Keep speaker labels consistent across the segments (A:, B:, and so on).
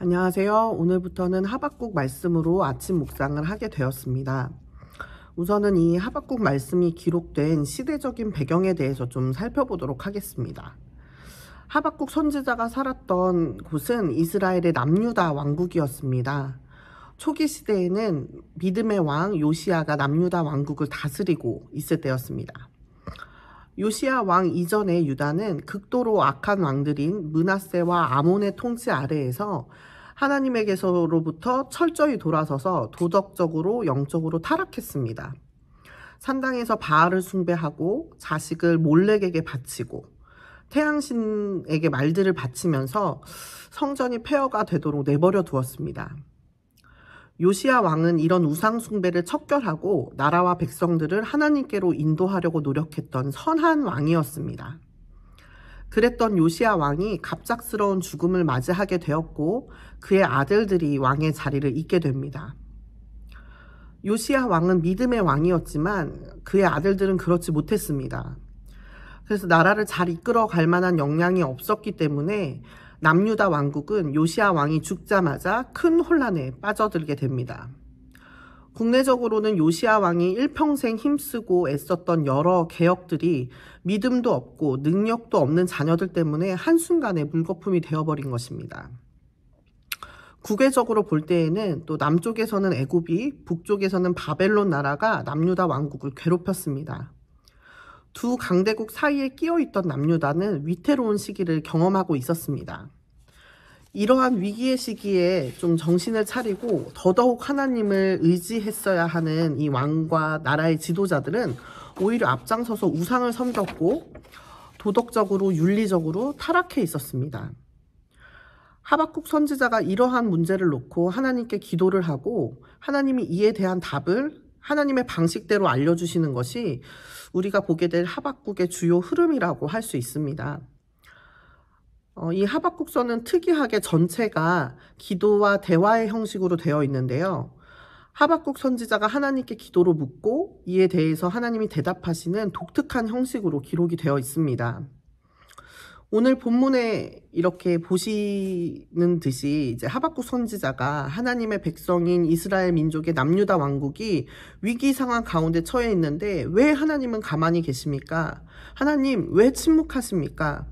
A: 안녕하세요. 오늘부터는 하박국 말씀으로 아침 묵상을 하게 되었습니다. 우선은 이 하박국 말씀이 기록된 시대적인 배경에 대해서 좀 살펴보도록 하겠습니다. 하박국 선지자가 살았던 곳은 이스라엘의 남유다 왕국이었습니다. 초기 시대에는 믿음의 왕 요시아가 남유다 왕국을 다스리고 있을 때였습니다. 요시아 왕 이전의 유다는 극도로 악한 왕들인 문하세와 아몬의 통치 아래에서 하나님에게서로부터 철저히 돌아서서 도덕적으로 영적으로 타락했습니다. 산당에서 바알을 숭배하고 자식을 몰렉에게 바치고 태양신에게 말들을 바치면서 성전이 폐허가 되도록 내버려 두었습니다. 요시아 왕은 이런 우상숭배를 척결하고 나라와 백성들을 하나님께로 인도하려고 노력했던 선한 왕이었습니다. 그랬던 요시아 왕이 갑작스러운 죽음을 맞이하게 되었고 그의 아들들이 왕의 자리를 잇게 됩니다. 요시아 왕은 믿음의 왕이었지만 그의 아들들은 그렇지 못했습니다. 그래서 나라를 잘 이끌어 갈 만한 역량이 없었기 때문에 남유다 왕국은 요시아 왕이 죽자마자 큰 혼란에 빠져들게 됩니다. 국내적으로는 요시아 왕이 일평생 힘쓰고 애썼던 여러 개혁들이 믿음도 없고 능력도 없는 자녀들 때문에 한순간에 물거품이 되어버린 것입니다. 국외적으로 볼 때에는 또 남쪽에서는 애굽이, 북쪽에서는 바벨론 나라가 남유다 왕국을 괴롭혔습니다. 두 강대국 사이에 끼어 있던 남유다는 위태로운 시기를 경험하고 있었습니다. 이러한 위기의 시기에 좀 정신을 차리고 더더욱 하나님을 의지했어야 하는 이 왕과 나라의 지도자들은 오히려 앞장서서 우상을 섬겼고 도덕적으로 윤리적으로 타락해 있었습니다. 하박국 선지자가 이러한 문제를 놓고 하나님께 기도를 하고 하나님이 이에 대한 답을 하나님의 방식대로 알려주시는 것이 우리가 보게 될 하박국의 주요 흐름이라고 할 수 있습니다. 어, 이 하박국서는 특이하게 전체가 기도와 대화의 형식으로 되어 있는데요. 하박국 선지자가 하나님께 기도로 묻고 이에 대해서 하나님이 대답하시는 독특한 형식으로 기록이 되어 있습니다. 오늘 본문에 이렇게 보시는 듯이 이제 하박국 선지자가 하나님의 백성인 이스라엘 민족의 남유다 왕국이 위기 상황 가운데 처해 있는데 왜 하나님은 가만히 계십니까? 하나님 왜 침묵하십니까?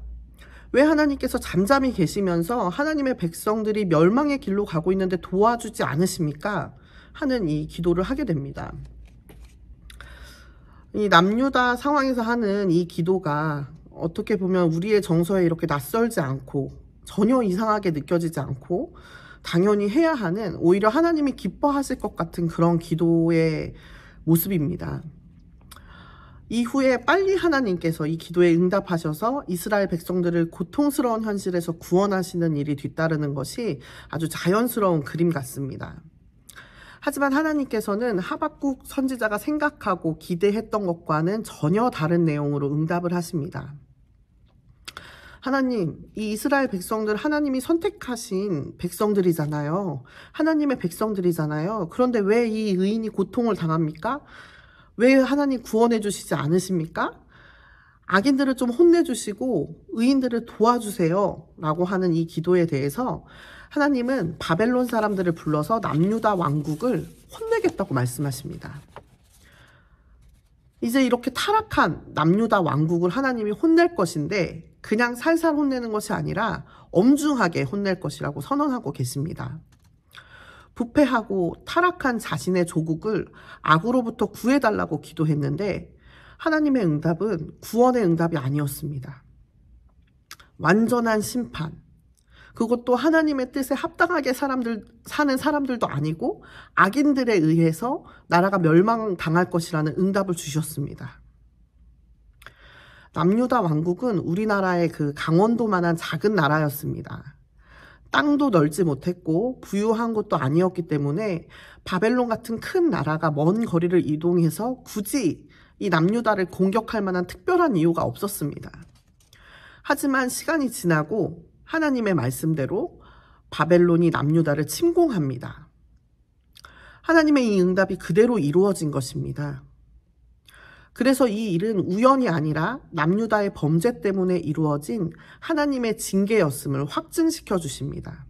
A: 왜 하나님께서 잠잠히 계시면서 하나님의 백성들이 멸망의 길로 가고 있는데 도와주지 않으십니까? 하는 이 기도를 하게 됩니다. 이 남유다 상황에서 하는 이 기도가 어떻게 보면 우리의 정서에 이렇게 낯설지 않고 전혀 이상하게 느껴지지 않고 당연히 해야 하는 오히려 하나님이 기뻐하실 것 같은 그런 기도의 모습입니다. 이후에 빨리 하나님께서 이 기도에 응답하셔서 이스라엘 백성들을 고통스러운 현실에서 구원하시는 일이 뒤따르는 것이 아주 자연스러운 그림 같습니다. 하지만 하나님께서는 하박국 선지자가 생각하고 기대했던 것과는 전혀 다른 내용으로 응답을 하십니다. 하나님, 이 이스라엘 백성들 하나님이 선택하신 백성들이잖아요. 하나님의 백성들이잖아요. 그런데 왜 이 의인이 고통을 당합니까? 왜 하나님 구원해 주시지 않으십니까? 악인들을 좀 혼내주시고 의인들을 도와주세요 라고 하는 이 기도에 대해서 하나님은 바벨론 사람들을 불러서 남유다 왕국을 혼내겠다고 말씀하십니다. 이제 이렇게 타락한 남유다 왕국을 하나님이 혼낼 것인데 그냥 살살 혼내는 것이 아니라 엄중하게 혼낼 것이라고 선언하고 계십니다. 부패하고 타락한 자신의 조국을 악으로부터 구해달라고 기도했는데 하나님의 응답은 구원의 응답이 아니었습니다. 완전한 심판. 그것도 하나님의 뜻에 합당하게 사람들, 사는 사람들도 아니고 악인들에 의해서 나라가 멸망당할 것이라는 응답을 주셨습니다. 남유다 왕국은 우리나라의 그 강원도만한 작은 나라였습니다. 땅도 넓지 못했고 부유한 것도 아니었기 때문에 바벨론 같은 큰 나라가 먼 거리를 이동해서 굳이 이 남유다를 공격할 만한 특별한 이유가 없었습니다. 하지만 시간이 지나고 하나님의 말씀대로 바벨론이 남유다를 침공합니다. 하나님의 이 응답이 그대로 이루어진 것입니다. 그래서 이 일은 우연이 아니라 남유다의 범죄 때문에 이루어진 하나님의 징계였음을 확증시켜 주십니다.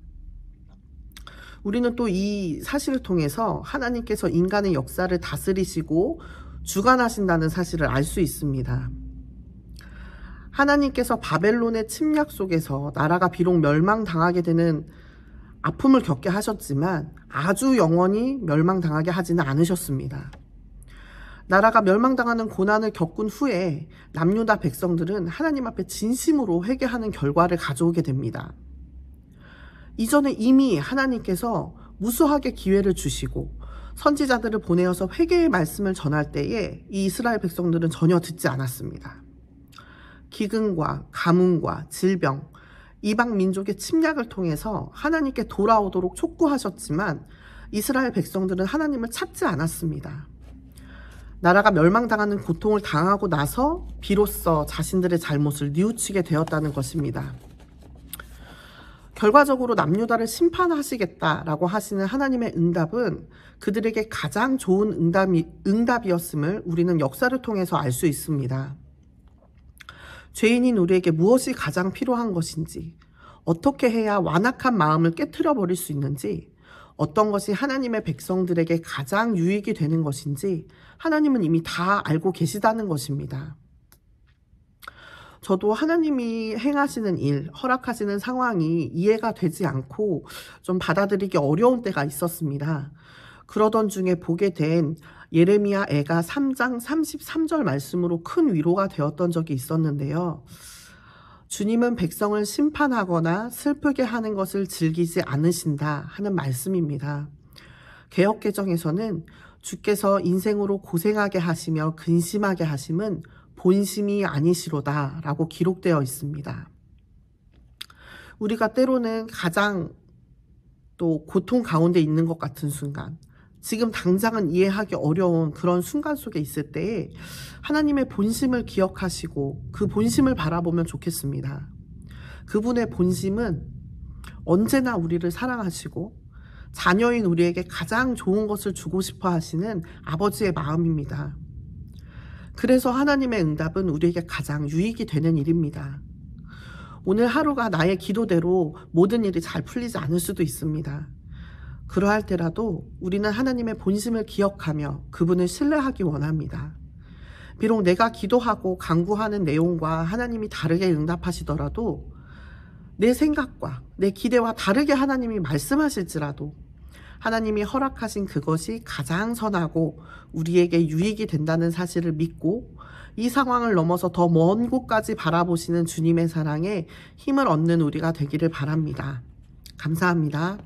A: 우리는 또 이 사실을 통해서 하나님께서 인간의 역사를 다스리시고 주관하신다는 사실을 알 수 있습니다. 하나님께서 바벨론의 침략 속에서 나라가 비록 멸망당하게 되는 아픔을 겪게 하셨지만 아주 영원히 멸망당하게 하지는 않으셨습니다. 나라가 멸망당하는 고난을 겪은 후에 남유다 백성들은 하나님 앞에 진심으로 회개하는 결과를 가져오게 됩니다. 이전에 이미 하나님께서 무수하게 기회를 주시고 선지자들을 보내어서 회개의 말씀을 전할 때에 이 이스라엘 백성들은 전혀 듣지 않았습니다. 기근과 가뭄과 질병, 이방 민족의 침략을 통해서 하나님께 돌아오도록 촉구하셨지만 이스라엘 백성들은 하나님을 찾지 않았습니다. 나라가 멸망당하는 고통을 당하고 나서 비로소 자신들의 잘못을 뉘우치게 되었다는 것입니다. 결과적으로 남유다를 심판하시겠다라고 하시는 하나님의 응답은 그들에게 가장 좋은 응답이, 응답이었음을 우리는 역사를 통해서 알 수 있습니다. 죄인인 우리에게 무엇이 가장 필요한 것인지, 어떻게 해야 완악한 마음을 깨트려 버릴 수 있는지, 어떤 것이 하나님의 백성들에게 가장 유익이 되는 것인지 하나님은 이미 다 알고 계시다는 것입니다. 저도 하나님이 행하시는 일, 허락하시는 상황이 이해가 되지 않고 좀 받아들이기 어려운 때가 있었습니다. 그러던 중에 보게 된 예레미야 애가 3장 33절 말씀으로 큰 위로가 되었던 적이 있었는데요. 주님은 백성을 심판하거나 슬프게 하는 것을 즐기지 않으신다 하는 말씀입니다. 개혁개정에서는 주께서 인생으로 고생하게 하시며 근심하게 하심은 본심이 아니시로다 라고 기록되어 있습니다. 우리가 때로는 가장 또 고통 가운데 있는 것 같은 순간 지금 당장은 이해하기 어려운 그런 순간 속에 있을 때 하나님의 본심을 기억하시고 그 본심을 바라보면 좋겠습니다. 그분의 본심은 언제나 우리를 사랑하시고 자녀인 우리에게 가장 좋은 것을 주고 싶어 하시는 아버지의 마음입니다. 그래서 하나님의 응답은 우리에게 가장 유익이 되는 일입니다. 오늘 하루가 나의 기도대로 모든 일이 잘 풀리지 않을 수도 있습니다. 그러할 때라도 우리는 하나님의 본심을 기억하며 그분을 신뢰하기 원합니다. 비록 내가 기도하고 강구하는 내용과 하나님이 다르게 응답하시더라도 내 생각과 내 기대와 다르게 하나님이 말씀하실지라도 하나님이 허락하신 그것이 가장 선하고 우리에게 유익이 된다는 사실을 믿고 이 상황을 넘어서 더 먼 곳까지 바라보시는 주님의 사랑에 힘을 얻는 우리가 되기를 바랍니다. 감사합니다.